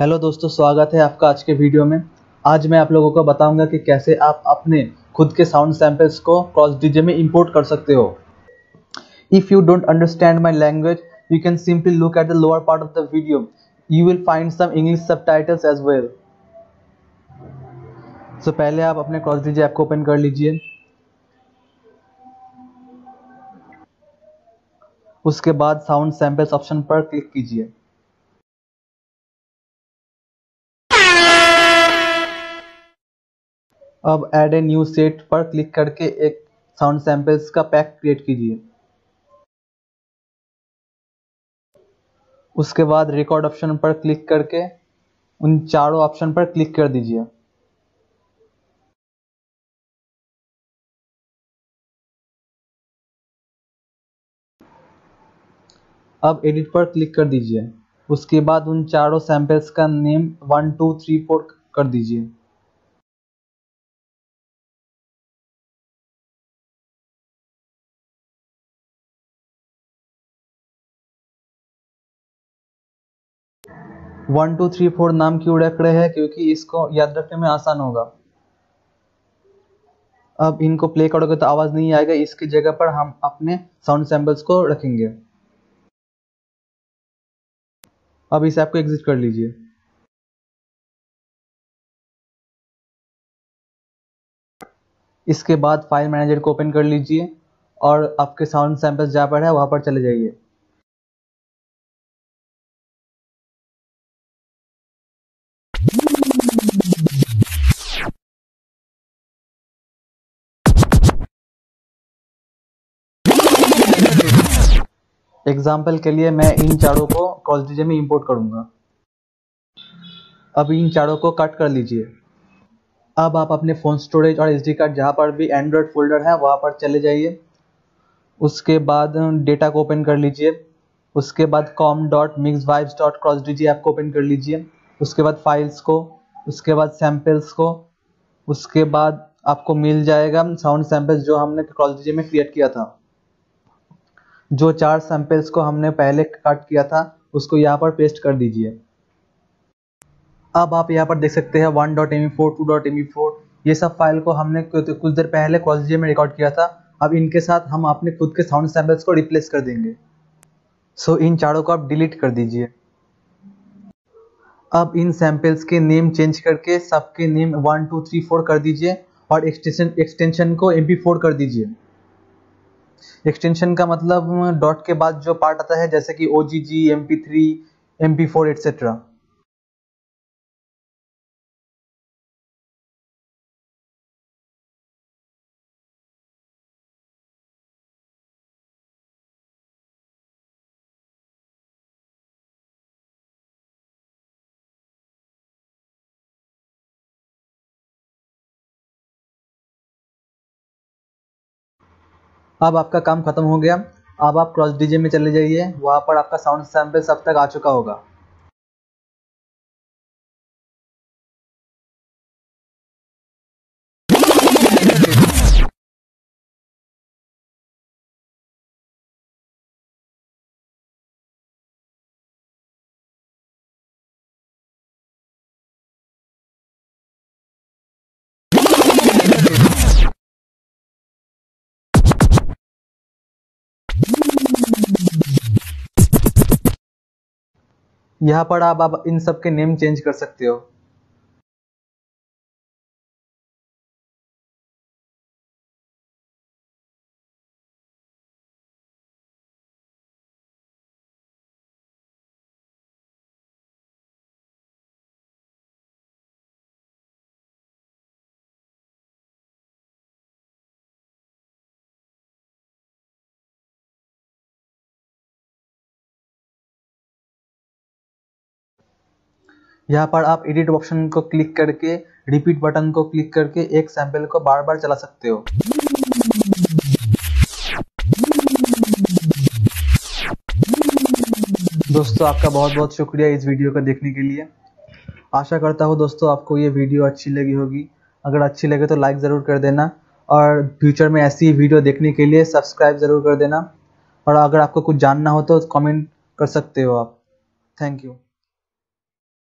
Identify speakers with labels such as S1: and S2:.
S1: hello दोस्तों स्वागत है आपका आज के वीडियो में आज मैं आप लोगों को बताऊंगा कि कैसे आप अपने खुद के साउंड सैंपल्स को क्रॉस डीजे में इंपोर्ट कर सकते हो if you don't understand my language you can simply look at the lower part of the video you will find some English subtitles as well so पहले आप अपने cross DJ app को open कर लीजिए उसके बाद sound samples option पर click कीजिए अब एड ए न्यू सेट पर क्लिक करके एक साउंड सैंपल्स का पैक क्रिएट कीजिए उसके बाद रिकॉर्ड ऑप्शन पर क्लिक करके उन चारों ऑप्शन पर क्लिक कर दीजिए अब एडिट पर क्लिक कर दीजिए उसके बाद उन चारों सैंपल्स का name one two three four कर दीजिए वन टू थ्री फोर नाम क्यों रख रहे हैं क्योंकि इसको याद रखने में आसान होगा अब इनको प्ले करोगे तो आवाज़ नहीं आएगा इसकी जगह पर हम अपने साउंड सैंपल्स को रखेंगे अब इस ऐप
S2: को एग्जिट कर लीजिए
S1: इसके बाद फाइल मैनेजर को ओपन कर लीजिए और आपके साउंड सैंपल्स जहाँ पर है वहां पर चले जाइए एग्जाम्पल के लिए मैं इन चारों को डीजे में इंपोर्ट करूंगा अब इन चारों को कट कर लीजिए अब आप अपने फ़ोन स्टोरेज और डी कार्ड जहाँ पर भी एंड्रॉयड फोल्डर है वहाँ पर चले जाइए उसके बाद डेटा को ओपन कर लीजिए उसके बाद com dot mix vibes dot cross D app को ओपन कर लीजिए उसके बाद फाइल्स को उसके बाद सैम्पल्स को उसके बाद आपको मिल जाएगा साउंड सैम्पल्स जो हमने क्रॉस डी में क्रिएट किया था जो चार सैंपल्स को हमने पहले कट किया था उसको यहाँ पर पेस्ट कर दीजिए अब आप यहाँ पर देख सकते हैं one dot M four two dot M four ये सब फाइल को हमने कुछ देर पहले कॉलेजियम में रिकॉर्ड किया था अब इनके साथ हम अपने खुद के साउंड सैंपल्स को रिप्लेस कर देंगे सो इन चारों को आप डिलीट कर दीजिए अब इन सैंपल्स के नेम चेंज करके सबके name one two three four कर दीजिए और एक्सटेंशन एक्सटेंशन को एम पी फोर कर दीजिए एक्सटेंशन का मतलब डॉट के बाद जो पार्ट आता है जैसे कि O G G M P three M P four etcetera अब आपका काम खत्म हो गया अब आप क्रॉस डीजे में चले जाइए वहाँ पर आपका साउंड सैम्पल सब तक आ चुका होगा यहाँ पर आप आप इन सब के नेम चेंज कर सकते हो यहाँ पर आप एडिट ऑप्शन को क्लिक करके रिपीट बटन को क्लिक करके एक सैंपल को बार बार चला सकते हो दोस्तों आपका बहुत बहुत शुक्रिया इस वीडियो को देखने के लिए आशा करता हूँ दोस्तों आपको ये वीडियो अच्छी लगी होगी अगर अच्छी लगे तो लाइक ज़रूर कर देना और फ्यूचर में ऐसी वीडियो देखने के लिए सब्सक्राइब ज़रूर कर देना और अगर आपको कुछ जानना हो तो कमेंट कर सकते हो आप थैंक यू